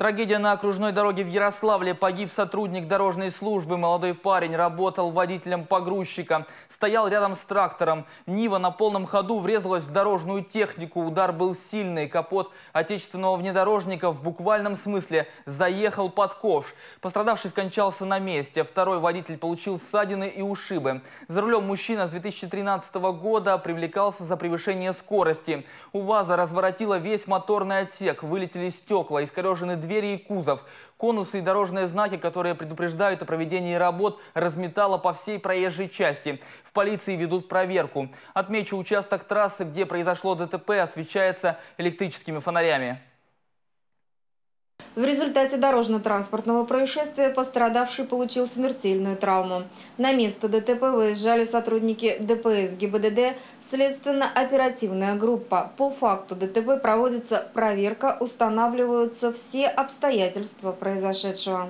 Трагедия на окружной дороге в Ярославле. Погиб сотрудник дорожной службы. Молодой парень работал водителем погрузчика. Стоял рядом с трактором. Нива на полном ходу врезалась в дорожную технику. Удар был сильный. Капот отечественного внедорожника в буквальном смысле заехал под ковш. Пострадавший скончался на месте. Второй водитель получил ссадины и ушибы. За рулем мужчина с 2013 года привлекался за превышение скорости. У ВАЗа разворотило весь моторный отсек. Вылетели стекла, искорежены двери двери и кузов. Конусы и дорожные знаки, которые предупреждают о проведении работ, разметало по всей проезжей части. В полиции ведут проверку. Отмечу, участок трассы, где произошло ДТП, освещается электрическими фонарями. В результате дорожно-транспортного происшествия пострадавший получил смертельную травму. На место ДТП выезжали сотрудники ДПС ГИБДД, следственно-оперативная группа. По факту ДТП проводится проверка, устанавливаются все обстоятельства произошедшего.